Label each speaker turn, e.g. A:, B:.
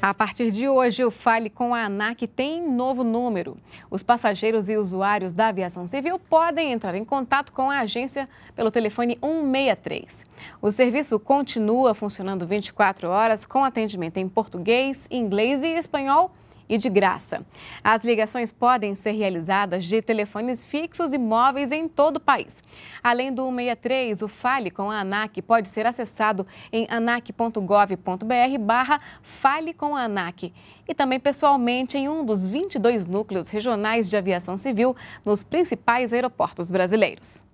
A: A partir de hoje, o Fale com a ANAC tem novo número. Os passageiros e usuários da aviação civil podem entrar em contato com a agência pelo telefone 163. O serviço continua funcionando 24 horas com atendimento em português, inglês e espanhol e de graça. As ligações podem ser realizadas de telefones fixos e móveis em todo o país. Além do 163, o Fale com a ANAC pode ser acessado em anac.gov.br barra Fale com a ANAC e também pessoalmente em um dos 22 núcleos regionais de aviação civil nos principais aeroportos brasileiros.